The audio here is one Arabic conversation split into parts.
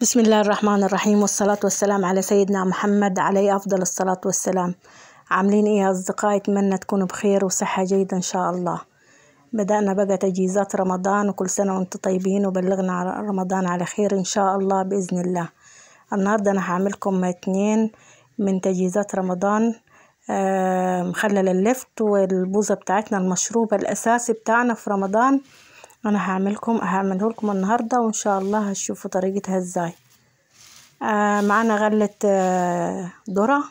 بسم الله الرحمن الرحيم والصلاة والسلام على سيدنا محمد عليه أفضل الصلاة والسلام عاملين إيه يا أصدقائي أتمنى تكونوا بخير وصحة جيدة إن شاء الله بدأنا بقى تجهيزات رمضان وكل سنة وانتم طيبين وبلغنا على رمضان على خير إن شاء الله بإذن الله النهاردة أنا هعملكم اتنين من تجهيزات رمضان آه، مخلل اللفت والبوزة بتاعتنا المشروب الأساسي بتاعنا في رمضان انا هعملكم هعمله لكم النهارده وان شاء الله هتشوفوا طريقتها ازاي آه معانا غله آه ذره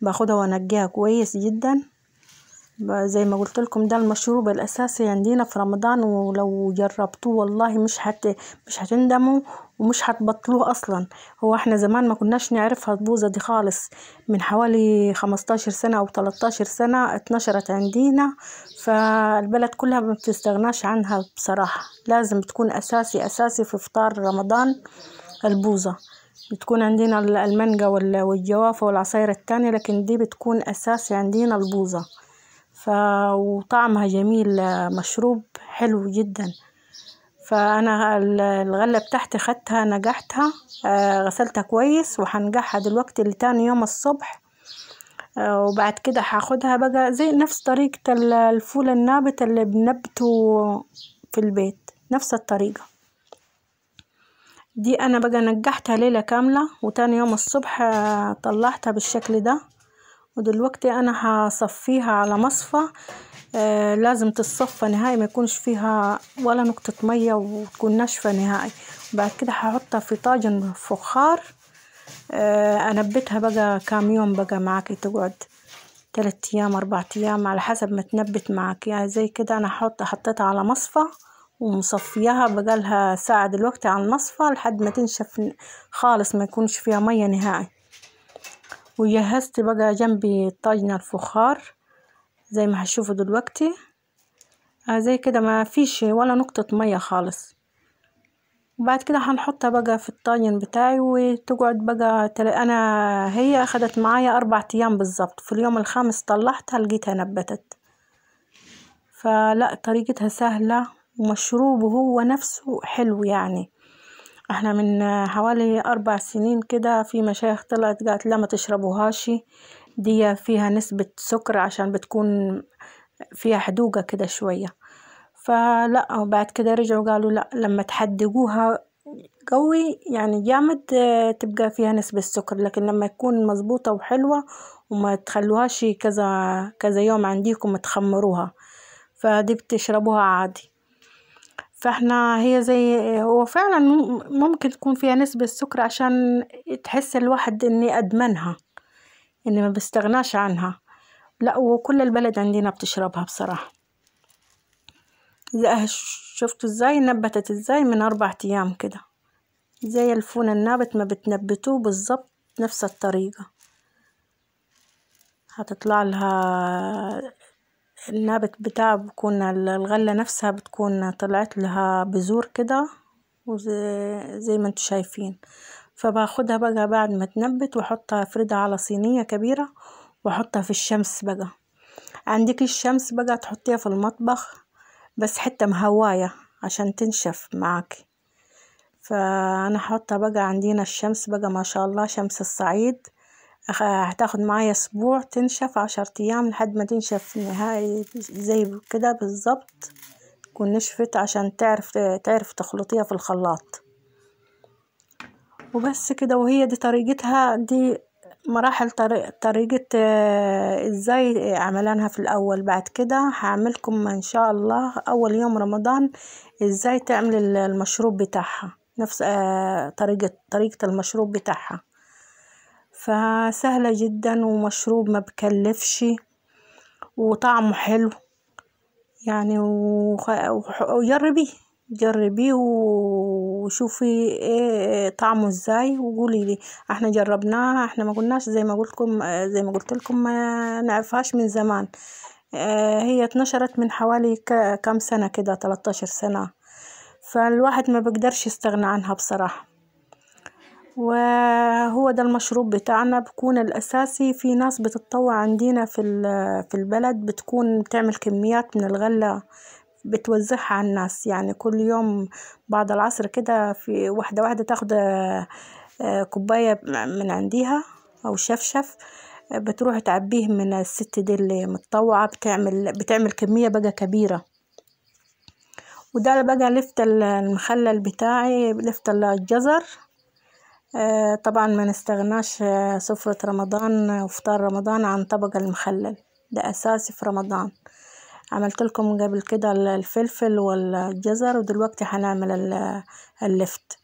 باخدها وانجيها كويس جدا زي ما قلت لكم ده المشروب الاساسي عندنا في رمضان ولو جربتوه والله مش هت مش هتندموا ومش هتبطلوه اصلا هو احنا زمان ما كناش نعرف هالبوظة دي خالص من حوالي خمستاشر سنة او تلتاشر سنة اتنشرت عندينا فالبلد كلها ما بتستغناش عنها بصراحة لازم تكون اساسي اساسي في فطار رمضان البوظة بتكون عندنا المانجا والجوافة والعصاير التانية لكن دي بتكون أساسي عندنا البوظة ف وطعمها جميل مشروب حلو جدا فأنا الغلة بتاعتي خدتها نجحتها آه، غسلتها كويس وهنجحها دلوقتي لتاني يوم الصبح آه، وبعد كده هاخدها بقى زي نفس طريقة الفول النابت اللي بنبته في البيت نفس الطريقة دي انا بقى نجحتها ليلة كاملة وتاني يوم الصبح آه، طلعتها بالشكل ده ودلوقتي انا هصفيها على مصفى آه، لازم تتصفى نهائي ما يكونش فيها ولا نقطة مية وتكون ناشفة نهائي بعد كده هحطها في طاجن فخار آه، انبتها بقى كام يوم بقى معاكي تقعد تلات ايام اربع ايام على حسب ما تنبت معاكي يعني زي كده انا حط حطيتها على مصفى ومصفياها بقالها ساعة دلوقتي على المصفى لحد ما تنشف خالص ما يكونش فيها مية نهائي وجهزت بقى جنبي طاجن الفخار زي ما هتشوفوا دلوقتي آه زي كده ما فيش ولا نقطة مية خالص وبعد كده هنحطها بقى في الطاجن بتاعي وتقعد بقى تل... انا هي اخدت معايا اربع ايام بالظبط في اليوم الخامس طلعتها لقيتها نبتت فلا طريقتها سهلة ومشروبه هو نفسه حلو يعني احنا من حوالي اربع سنين كده في مشايخ طلعت قالت لا ما تشربوهاش دي فيها نسبة سكر عشان بتكون فيها حدوقة كده شوية فلا بعد كده رجعوا قالوا لا لما تحدقوها قوي يعني جامد آه، تبقى فيها نسبة سكر لكن لما تكون مظبوطة وحلوة وما تخلوهاش كذا كذا يوم عنديكم تخمروها فدي بتشربوها عادي فاحنا هي زي هو فعلا ممكن تكون فيها نسبة سكر عشان تحس الواحد اني ادمنها إني ما بستغناش عنها لا وكل البلد عندنا بتشربها بصراحة زي شفتوا ازاي نبتت ازاي من أربع أيام كده زي الفون النابت ما بتنبتوه بالظبط نفس الطريقة هتطلع لها النابت بتاعه بكون الغلة نفسها بتكون طلعت لها بذور كده وزي ما انتوا شايفين فباخدها بقى بعد ما تنبت واحطها افردها على صينية كبيرة واحطها في الشمس بقى عندك الشمس بقى تحطيها في المطبخ بس حتة مهواية عشان تنشف معاكي فانا حاطه بقى عندنا الشمس بقى ما شاء الله شمس الصعيد هتاخد معايا اسبوع تنشف عشر ايام لحد ما تنشف نهائي زي كده بالظبط تكون نشفت عشان تعرف تعرف تخلطيها في الخلاط وبس كده وهي دي طريقتها دي مراحل طريقة آه، ازاي عملانها في الاول بعد كده هعملكم ان شاء الله اول يوم رمضان ازاي تعمل المشروب بتاعها نفس آه، طريقة طريقة المشروب بتاعها فسهلة جدا ومشروب ما بكلفش وطعمه حلو يعني وجربيه جربيه وشوفي ايه طعمه ازاي وقولي لي احنا جربناها احنا ما قلناش زي ما قلتكم زي ما قلت لكم ما نعرفهاش من زمان آه، هي اتنشرت من حوالي كام سنة كده 13 سنة فالواحد ما بقدرش يستغنى عنها بصراحة وهو ده المشروب بتاعنا بكون الأساسي في ناس بتتطوع عندنا في البلد بتكون بتعمل كميات من الغلة بتوزعها على الناس يعني كل يوم بعد العصر كده في واحدة واحدة تاخد آه، كوباية من عنديها أو شفشف بتروح تعبيه من الست دي اللي متطوعة بتعمل بتعمل كمية بقى كبيرة وده بقى لفت المخلل بتاعي لفت الجزر آه، طبعا ما نستغناش آه، سفرة رمضان وفطار رمضان عن طبق المخلل ده أساسي في رمضان عملت لكم قبل كده الفلفل والجزر ودلوقتي هنعمل اللفت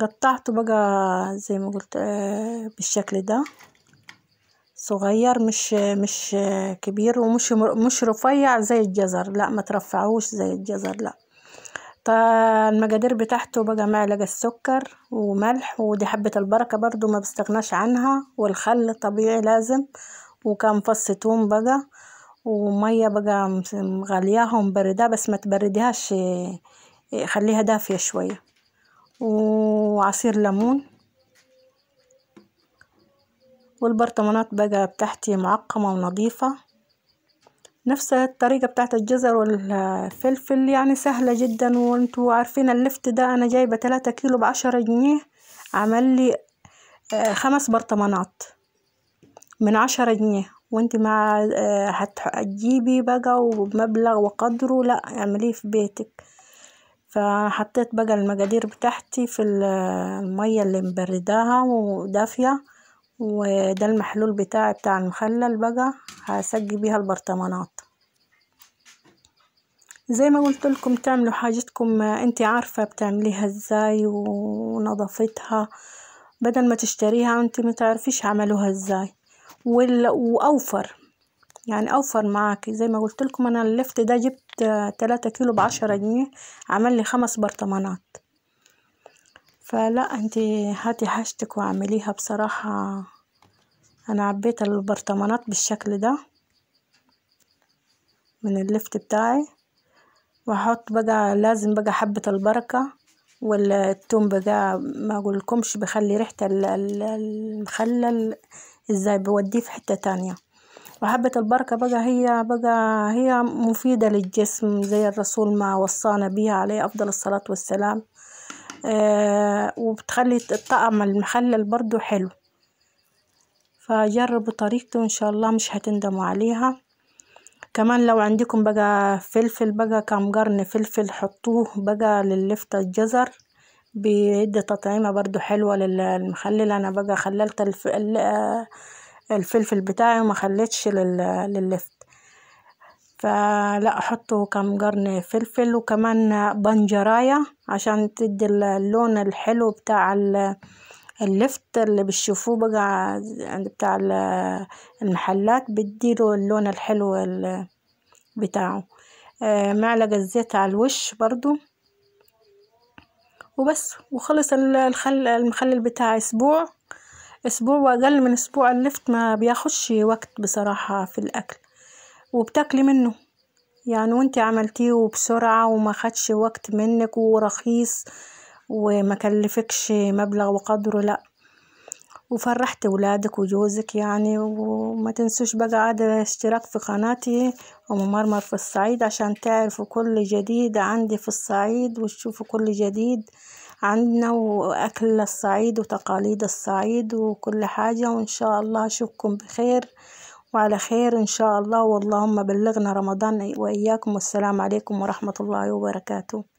قطعته بقى زي ما قلت آه، بالشكل ده صغير مش مش كبير ومش مش رفيع زي الجزر لا ما ترفعوش زي الجزر لا المقادير بتاعته بقى معلقة السكر وملح ودي حبة البركة برضو ما بستغناش عنها والخل طبيعي لازم وكان فص توم بقى ومية بقى مغلياها ومبرداها بس ما تبرديهاش إيه، خليها دافية شوية وعصير ليمون والبرطمانات بقى بتاعتي معقمة ونظيفة نفس الطريقة بتاعت الجزر والفلفل يعني سهلة جدا وانتوا عارفين اللفت ده انا جايبة تلاتة كيلو بعشرة جنيه عمل لي آه، خمس برطمانات من عشرة جنيه وانت مع آه، هتجيبي بقى ومبلغ وقدره لا اعمليه في بيتك فحطيت بقى المقادير بتاعتي في المية اللي مبرداها ودافية وده المحلول بتاعي بتاع المخلل بقى هسقي بيها البرطمانات زي ما قلت لكم تعملوا حاجتكم انت عارفة بتعمليها ازاي ونظفتها بدل ما تشتريها انت ما تعرفيش عملوها ازاي واوفر يعني اوفر معاكي زي ما قولتلكم انا اللفت ده جبت تلاتة كيلو بعشرة جنيه عمل لي خمس برطمانات فلا انتي هاتي حاجتك واعمليها بصراحة انا عبيت البرطمانات بالشكل ده من اللفت بتاعي وهحط بقى لازم بقى حبة البركة والتوم بقى ما اقولكمش بخلي ريحة المخلل ازاي بوديه في حتة تانية وحبة البركة بقى هي بقى هي مفيدة للجسم زي الرسول ما وصانا بيها عليه أفضل الصلاة والسلام آه وبتخلي الطعم المخلل برضو حلو فجربوا طريقته إن شاء الله مش هتندموا عليها كمان لو عندكم بقى فلفل بقى كم قرن فلفل حطوه بقى للفت الجزر بيدي تطعيمة برضو حلوة للمخلل أنا بقى خللت الف... الفلفل بتاعي وما خليتش لل... لللفت فلا أحطه كم قرن فلفل وكمان بنجراية عشان تدي اللون الحلو بتاع اللفت اللي بتشوفوه بقى بتاع المحلات بتديله اللون الحلو بتاعه آه، معلقة زيت على الوش برضو وبس وخلص الخل المخلل بتاع أسبوع أسبوع وأقل من أسبوع اللفت ما بياخدش وقت بصراحة في الأكل وبتاكلي منه يعني وانت عملتيه وبسرعة وما خدش وقت منك ورخيص وما كلفكش مبلغ وقدره لأ وفرحت ولادك وجوزك يعني وما تنسوش بقى عاد الاشتراك في قناتي وممرمر في الصعيد عشان تعرفوا كل جديد عندي في الصعيد وتشوفوا كل جديد عندنا وأكل الصعيد وتقاليد الصعيد وكل حاجة وإن شاء الله أشوفكم بخير وعلى خير إن شاء الله واللهم بلغنا رمضان وإياكم والسلام عليكم ورحمة الله وبركاته